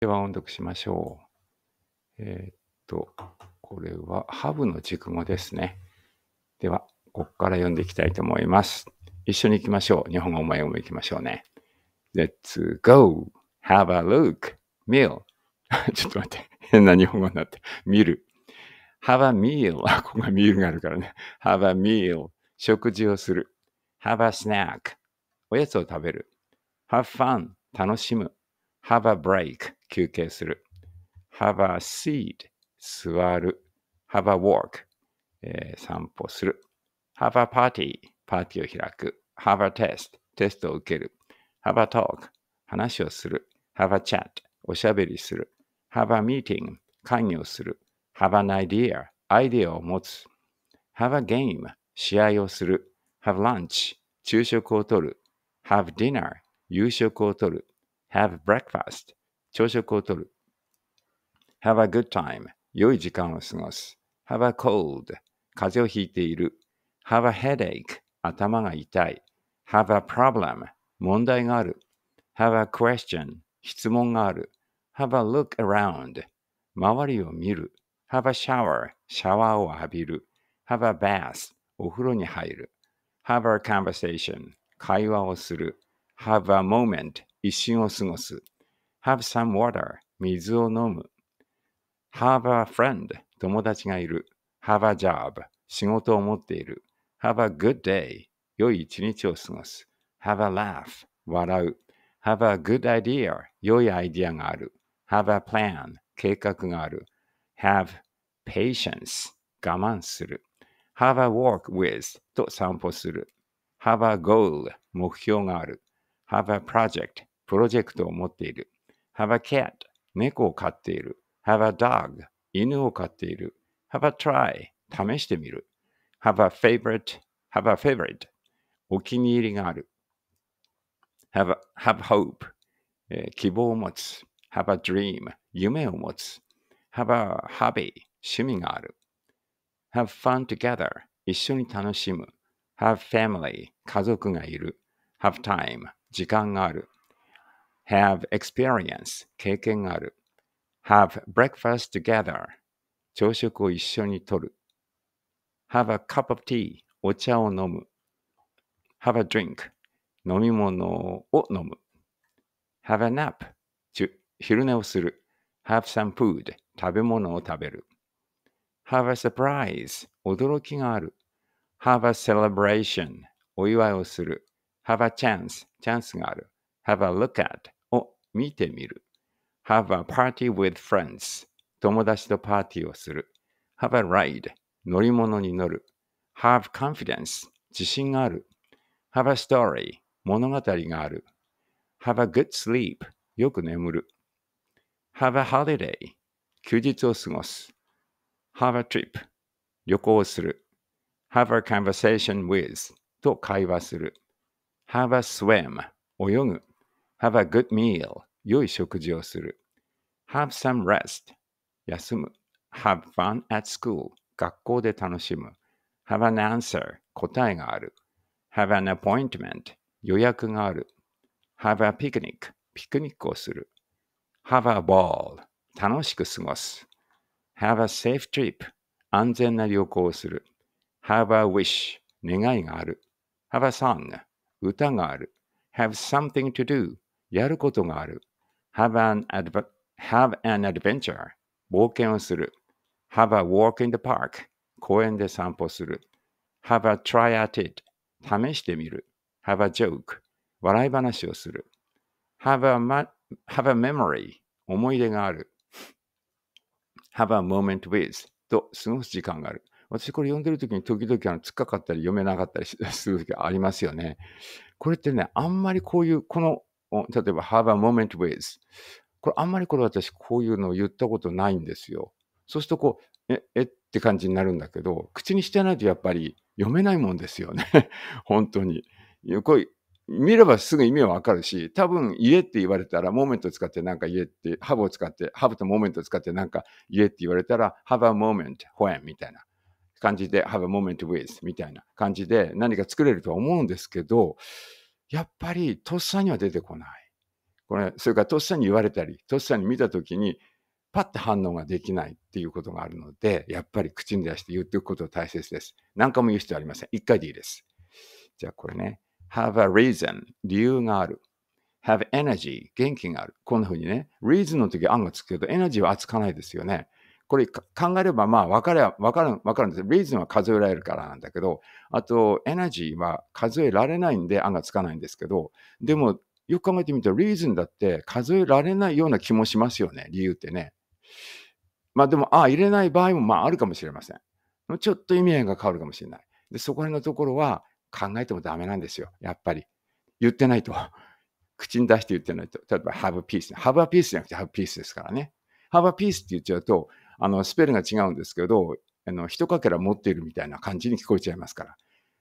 では音読しましょう。えー、っと、これはハブの軸語ですね。では、ここから読んでいきたいと思います。一緒に行きましょう。日本語も語も行きましょうね。Let's go! Have a look! Meal! ちょっと待って。変な日本語になって。見る。Have a meal! あ、ここが meal があるからね。Have a meal! 食事をする。Have a snack! おやつを食べる。Have fun! 楽しむ。Have a break! 休憩する。have a seat 座る。have a walk、えー、散歩する。have a party パーティーを開く。have a test テストを受ける。have a talk 話をする。have a chat おしゃべりする。have a meeting 会議をする。have an idea アイデアを持つ。have a game 試合をする。have lunch 昼食をとる。have dinner 夕食をとる。have breakfast 朝食をとる。have a good time 良い時間を過ごす。have a cold 風邪をひいている。have a headache 頭が痛い。have a problem 問題がある。have a question 質問がある。have a look around 周りを見る。have a shower シャワーを浴びる。have a bath お風呂に入る。have a conversation 会話をする。have a moment 一瞬を過ごす。have some water 水を飲む have a friend 友達がいる have a job 仕事を持っている have a good day 良い一日を過ごす have a laugh 笑う have a good idea 良いアイディアがある have a plan 計画がある have patience 我慢する have a walk with と散歩する have a goal 目標がある have a project プロジェクトを持っている have a cat 猫を飼っている have a dog 犬を飼っている have a try 試してみる have a favorite have a favorite お気に入りがある have, have hope、希望を持つ have a dream 夢を持つ have a hobby 趣味がある have fun together 一緒に楽しむ have family 家族がいる have time 時間がある have experience 経験がある have breakfast together 朝食を一緒にとる have a cup of tea お茶を飲む have a drink 飲み物を飲む have a nap 昼寝をする have some food 食べ物を食べる have a surprise 驚きがある have a celebration お祝いをする have a chance チャンスがある have a look at 見てみる。Have a party with friends. 友達とパーティーをする。Have a ride. 乗り物に乗る。Have confidence. 自信がある。Have a story. 物語がある。Have a good sleep. よく眠る。Have a holiday. 休日を過ごす。Have a trip. 旅行をする。Have a conversation with. と会話する。Have a swim. 泳ぐ。Have a good meal. 良い食事をする。Have some rest. 休む。Have fun at school. 学校で楽しむ。Have an answer. 答えがある。Have an appointment. 予約がある。Have a picnic. ピクニックをする。Have a ball. 楽しく過ごす。Have a safe trip. 安全な旅行をする。Have a wish. 願いがある。Have a song. 歌がある。Have something to do. やることがある。Have an, a d v e n t u r e 冒険をする。Have a walk in the park. 公園で散歩する。Have a try at it. 試してみる。Have a joke. 笑い話をする。Have a, memory. 思い出がある。Have a moment with. と過ごす時間がある。私これ読んでる時に時々突っかかったり読めなかったりする時ありますよね。これってね、あんまりこういう、この例えば have a moment with。これあんまりこれ私こういうのを言ったことないんですよ。そうするとこう、え、えって感じになるんだけど、口にしてないとやっぱり読めないもんですよね。本当に。これ見ればすぐ意味はわかるし、多分家って言われたら、モーメント使ってなんか家って、ハブを使って、ハブとモーメント使ってなんか家って言われたら、have a moment, when みたいな感じで、have a moment with みたいな感じで何か作れるとは思うんですけど、やっぱりとっさには出てこない。これ、それからとっさに言われたり、とっさに見たときに、パッて反応ができないっていうことがあるので、やっぱり口に出して言っておくこと大切です。何回も言う必要ありません。一回でいいです。じゃあこれね。have a reason 理由がある。have energy 元気がある。こんな風にね。reason の時は案がつくけど、エナジーは扱わないですよね。これ考えればまあ分かれ分かる、分かるんですよ。リーズンは数えられるからなんだけど、あとエナジーは数えられないんで案がつかないんですけど、でもよく考えてみると、リーズンだって数えられないような気もしますよね、理由ってね。まあでも、ああ、入れない場合もまああるかもしれません。ちょっと意味合いが変わるかもしれない。で、そこら辺のところは考えてもダメなんですよ、やっぱり。言ってないと。口に出して言ってないと。例えば、have a p ブ e c e have a p c e じゃなくて have ス p c e ですからね。have a p c e って言っちゃうと、あの、スペルが違うんですけど、あの、一かけら持っているみたいな感じに聞こえちゃいますから。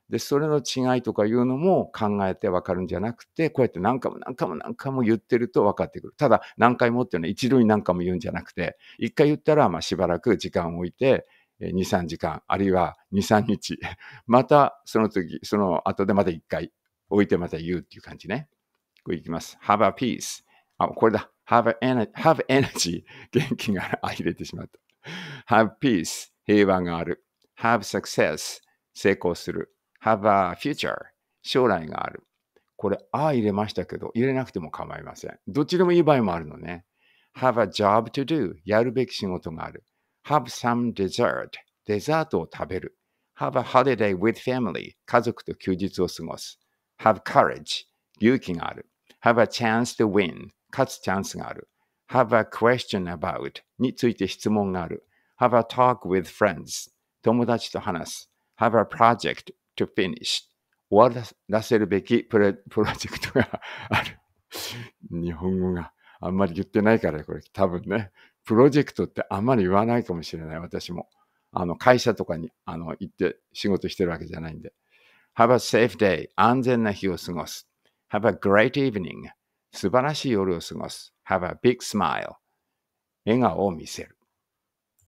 で、それの違いとかいうのも考えてわかるんじゃなくて、こうやって何回も何回も何回も言ってると分かってくる。ただ、何回もっていうのは一度に何回も言うんじゃなくて、一回言ったら、まあ、しばらく時間を置いて、2、3時間、あるいは2、3日、またその時、その後でまた1回置いてまた言うっていう感じね。これいきます。Have a peace. あ、これだ。Have, energy. Have energy. 元気があ入れてしまった。have peace 平和がある have success 成功する have a future 将来があるこれ、あ入れましたけど、入れなくても構いません。どっちでもいい場合もあるのね。have a job to do やるべき仕事がある。have some dessert デザートを食べる。have a holiday with family 家族と休日を過ごす。have courage 勇気がある。have a chance to win 勝つチャンスがある。have a question about について質問がある。have a talk with friends 友達と話す。have a project to finish 終わらせるべきプロジェクトがある。日本語があんまり言ってないから、これ多分ね、プロジェクトってあんまり言わないかもしれない、私も。あの会社とかにあの行って仕事してるわけじゃないんで。Have a safe day. 安全な日を過ごす。Have a great evening. 素晴らしい夜を過ごす。Have a big smile. 笑顔を見せる。